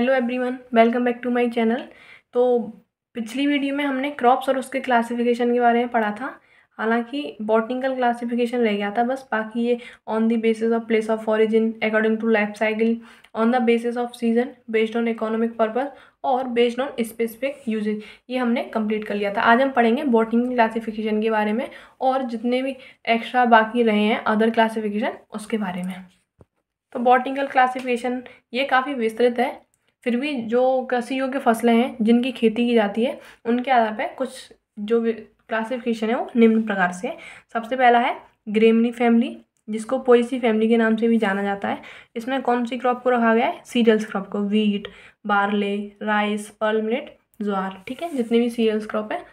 hello everyone welcome back to my channel तो पिछली video में हमने क्रॉप्स और उसके क्लासिफिकेशन के बारे में पढ़ा था हालांकि बॉटनिकल क्लासिफिकेशन रह गया था बस बाकी ये on the basis of place of origin according to life cycle on the basis of season based on economic purpose और बेस्ड ऑन स्पेसिफिक यूजेज ये हमने कंप्लीट कर लिया था आज हम पढ़ेंगे बॉटनिकल क्लासिफिकेशन के बारे में और जितने भी एक्स्ट्रा बाकी रहे हैं अदर क्लासिफिकेशन उसके बारे में तो बॉटनिकल क्लासिफिकेशन ये काफ़ी विस्तृत है फिर भी जो कृषि योग्य फसलें हैं जिनकी खेती की जाती है उनके आधार पर कुछ जो क्लासिफिकेशन है वो निम्न प्रकार से है सबसे पहला है ग्रेमनी फैमिली जिसको पोइसी फैमिली के नाम से भी जाना जाता है इसमें कौन सी क्रॉप को रखा गया है सीरियल्स क्रॉप को wheat barley rice pearl jowar ठीक है जितने भी सीरियल्स क्रॉप है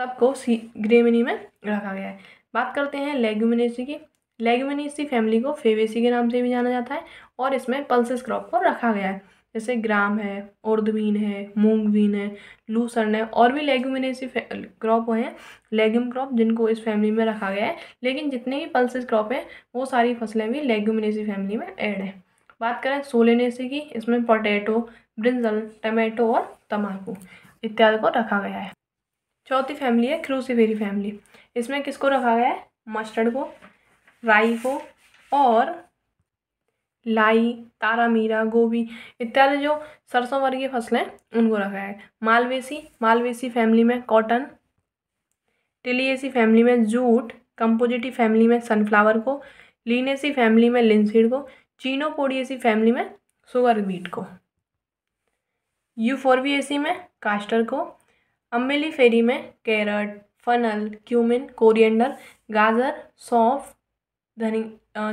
सबको सी ग्रेमिनी में रखा गया है बात करते हैं लेग्यूमिनेसी की लेगमनी इसी फैमिली को फेवेसी के नाम से भी जाना जाता है और इसमें पल्सिस क्रॉप को रखा गया है जैसे ग्राम है उर्दबीन है मूंगबीन है लूसर्न है और भी लेग्यूमिनेसी क्रॉप हैं लेगम क्रॉप जिनको इस फैमिली में रखा गया है लेकिन जितने भी पल्सिस क्रॉप हैं वो सारी फसलें भी लेग्यूमिनेसी फैमिली में ऐड है बात करें सोलेनेसी की इसमें पोटैटो ब्रिंजल टमाटो और तम्बाकू इत्यादि को रखा गया है चौथी फैमिली है क्रूसीफेरी फैमिली इसमें किसको रखा गया है मस्टर्ड को राई को और लाई तारा मीरा गोभी इत्यादि जो सरसों वर्गीय फसलें उनको रखा है मालवेसी मालवेसी फैमिली में कॉटन टिलिएसी फैमिली में जूट कंपोजिटी फैमिली में सनफ्लावर को लीनेसी फैमिली में लिनसीड को चीनोपोडियसी फैमिली में सुगर बीट को यूफोरविएसी में कास्टर को अम्बेली फेरी में कैरट फनल क्यूमिन कोरिएंडर गाजर सौंफ धनी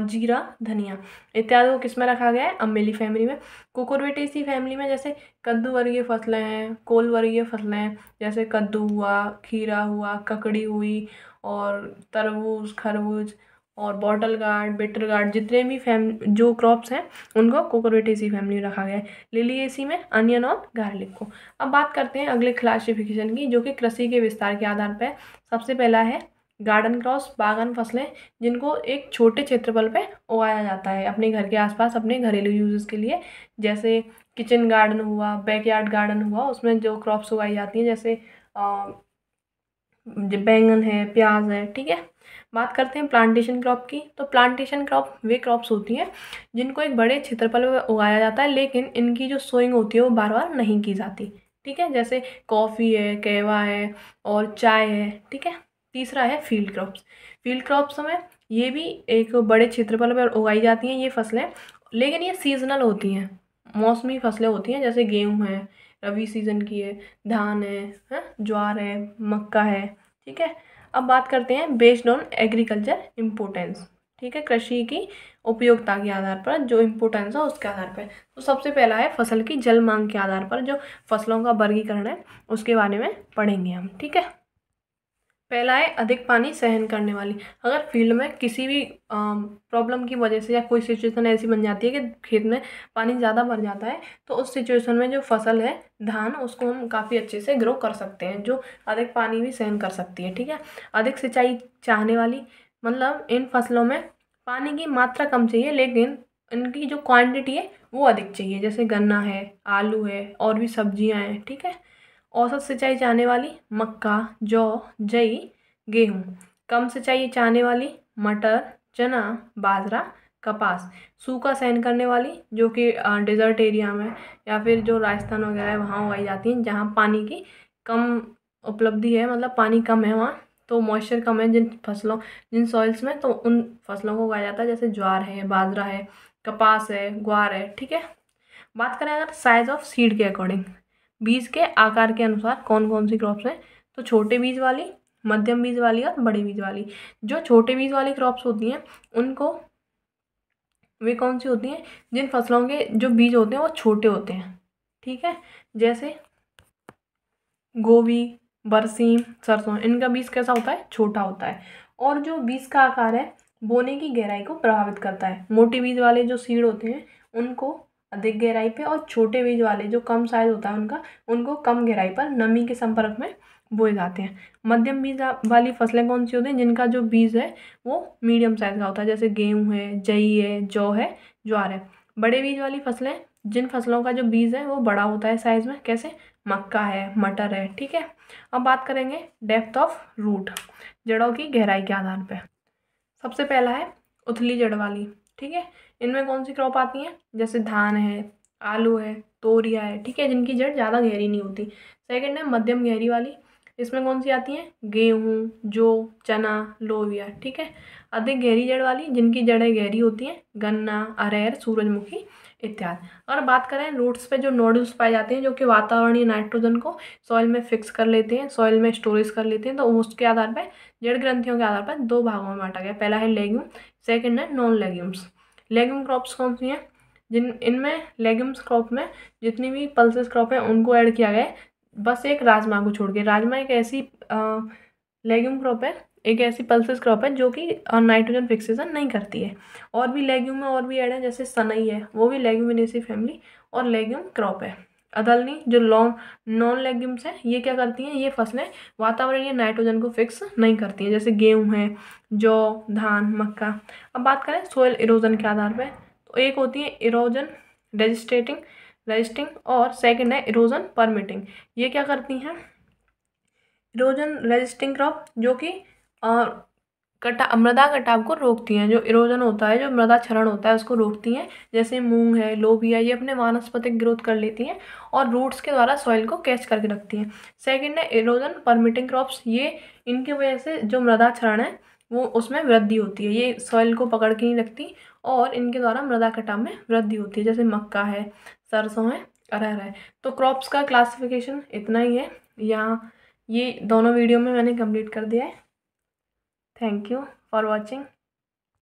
जीरा धनिया इत्यादि को किस में रखा गया है अम्बेली फैमिली में कुकुरबिटेसी फैमिली में जैसे कद्दू वर्गीय फसलें हैं कोल वर्गीय फसलें हैं जैसे कद्दू हुआ खीरा हुआ ककड़ी हुई और तरबूज खरबूज और बॉटल गार्ड बेटर गार्ड जितने भी फैम जो क्रॉप्स हैं उनको कोकोरेटेसी फैमिली में रखा गया है लिलिएसी में अनियन और गार्लिक को अब बात करते हैं अगले क्लासिफिकेशन की जो कि कृषि के विस्तार के आधार पर सबसे पहला है गार्डन क्रॉस बागान फसलें जिनको एक छोटे क्षेत्रफल पे उगाया जाता है अपने घर के आसपास अपने घरेलू यूजेस के लिए जैसे किचन गार्डन हुआ बैकयार्ड गार्डन हुआ उसमें जो क्रॉप्स उगाई जाती हैं जैसे बैंगन है प्याज है ठीक है बात करते हैं प्लांटेशन क्रॉप की तो प्लांटेशन क्रॉप वे क्रॉप्स होती हैं जिनको एक बड़े क्षेत्रफल में उगाया जाता है लेकिन इनकी जो सोइंग होती है वो बार बार नहीं की जाती ठीक है जैसे कॉफ़ी है कहवा है और चाय है ठीक है तीसरा है फील्ड क्रॉप्स फील्ड क्रॉप्स में ये भी एक बड़े क्षेत्रफल पर उगाई जाती हैं ये फसलें लेकिन ये सीजनल होती हैं मौसमी फसलें होती हैं जैसे गेहूँ है रबी सीज़न की है धान है ज्वार है मक्का है ठीक है अब बात करते हैं बेस्ड ऑन एग्रीकल्चर इम्पोर्टेंस ठीक है कृषि की उपयोगिता के आधार पर जो इम्पोर्टेंस है उसके आधार पर तो सबसे पहला है फसल की जल मांग के आधार पर जो फसलों का वर्गीकरण है उसके बारे में पढ़ेंगे हम ठीक है पहला है अधिक पानी सहन करने वाली अगर फील्ड में किसी भी प्रॉब्लम की वजह से या कोई सिचुएशन ऐसी बन जाती है कि खेत में पानी ज़्यादा भर जाता है तो उस सिचुएशन में जो फसल है धान उसको हम काफ़ी अच्छे से ग्रो कर सकते हैं जो अधिक पानी भी सहन कर सकती है ठीक है अधिक सिंचाई चाहने वाली मतलब इन फसलों में पानी की मात्रा कम चाहिए लेकिन इनकी जो क्वांटिटी है वो अधिक चाहिए जैसे गन्ना है आलू है और भी सब्जियां हैं ठीक है औसत सिंचाई चाहने वाली मक्का जौ जई गेहूँ कम सिंचाई चाहने वाली मटर चना बाजरा कपास सूखा सहन करने वाली जो कि डिज़र्ट एरिया में या फिर जो राजस्थान वगैरह है वहाँ उगाई जाती हैं जहाँ पानी की कम उपलब्धि है मतलब पानी कम है वहाँ तो मॉइस्चर कम है जिन फसलों जिन सॉइल्स में तो उन फसलों को उगाया जाता है जैसे ज्वार है बाजरा है कपास है ग्वार है ठीक है बात करें अगर साइज़ ऑफ सीड के अकॉर्डिंग बीज के आकार के अनुसार कौन कौन सी क्रॉप्स हैं तो छोटे बीज वाली मध्यम बीज वाली और बड़े बीज वाली जो छोटे बीज वाली क्रॉप्स होती हैं उनको वे कौन सी होती हैं जिन फसलों के जो बीज होते हैं वो छोटे होते हैं ठीक है जैसे गोभी बरसीम सरसों इनका बीज कैसा होता है छोटा होता है और जो बीज का आकार है बोने की गहराई को प्रभावित करता है मोटे बीज वाले जो सीड होते हैं उनको अधिक गहराई पे और छोटे बीज वाले जो कम साइज होता है उनका उनको कम गहराई पर नमी के संपर्क में बोए जाते हैं मध्यम बीज वाली फसलें कौन सी होती हैं जिनका जो बीज है वो मीडियम साइज का होता है जैसे गेहूँ है जई है जौ है ज्वार है बड़े बीज वाली फसलें जिन फसलों का जो बीज है वो बड़ा होता है साइज में कैसे मक्का है मटर है ठीक है अब बात करेंगे डेप्थ ऑफ रूट जड़ों की गहराई के आधार पर सबसे पहला है उथली जड़ वाली ठीक है इनमें कौन सी क्रॉप आती हैं जैसे धान है आलू है तोरिया है ठीक है जिनकी जड़ ज़्यादा गहरी नहीं होती सेकंड है मध्यम गहरी वाली इसमें कौन सी आती हैं गेहूँ जौ चना लोविया ठीक है अधिक गहरी जड़ वाली जिनकी जड़ें गहरी होती हैं गन्ना अरेर सूरजमुखी इत्यादि और बात करें रूट्स पे जो नोडल्स पाए जाते हैं जो कि वातावरणीय नाइट्रोजन को सॉइल में फिक्स कर लेते हैं सॉइल में स्टोरेज कर लेते हैं तो उसके आधार पर जड़ ग्रंथियों के आधार पर दो भागों में बांटा गया पहला है लेग्यूम सेकेंड है नॉन लेग्यूम्स लेग्यूम क्रॉप्स कौन सी हैं जिन इनमें लेग्यूम्स क्रॉप में जितनी भी पल्सेस क्रॉप हैं उनको ऐड किया गया बस एक राजमा को छोड़ के राजमा एक ऐसी आ, लेग्यूम क्रॉप है एक ऐसी पल्सेस क्रॉप है जो कि नाइट्रोजन फिक्सेशन नहीं करती है और भी लेग्यूम में और भी ऐड है जैसे सनई है वो भी लेग्यूमिनेसी फैमिली और लेग्यूम क्रॉप है अदलनी जो लॉन्ग नॉन लेग्यूम्स हैं ये क्या करती हैं ये फसलें वातावरण या नाइट्रोजन को फिक्स नहीं करती हैं जैसे गेहूँ है जौ धान मक्का अब बात करें सोयल इरोजन के आधार पर तो एक होती है इरोजन रजिस्ट्रेटिंग रजिस्टिंग और सेकेंड है इरोजन परमिटिंग ये क्या करती हैं इरोजन रेजिस्टिंग क्रॉप जो कि कटा मृदा कटाव को रोकती हैं जो इरोजन होता है जो मृदा क्षरण होता है उसको रोकती हैं जैसे मूंग है लोबिया ये अपने वानस्पतिक ग्रोथ कर लेती हैं और रूट्स के द्वारा सॉइल को कैच करके रखती हैं सेकंड है इरोजन परमिटिंग क्रॉप्स ये इनकी वजह से जो मृदा क्षरण है वो उसमें वृद्धि होती है ये सॉइल को पकड़ के नहीं रखती और इनके द्वारा मृदा कटाव में वृद्धि होती है जैसे मक्का है सरसों है अरहर है तो क्रॉप्स का क्लासिफिकेशन इतना ही है यहाँ ये दोनों वीडियो में मैंने कंप्लीट कर दिया है थैंक यू फॉर वॉचिंग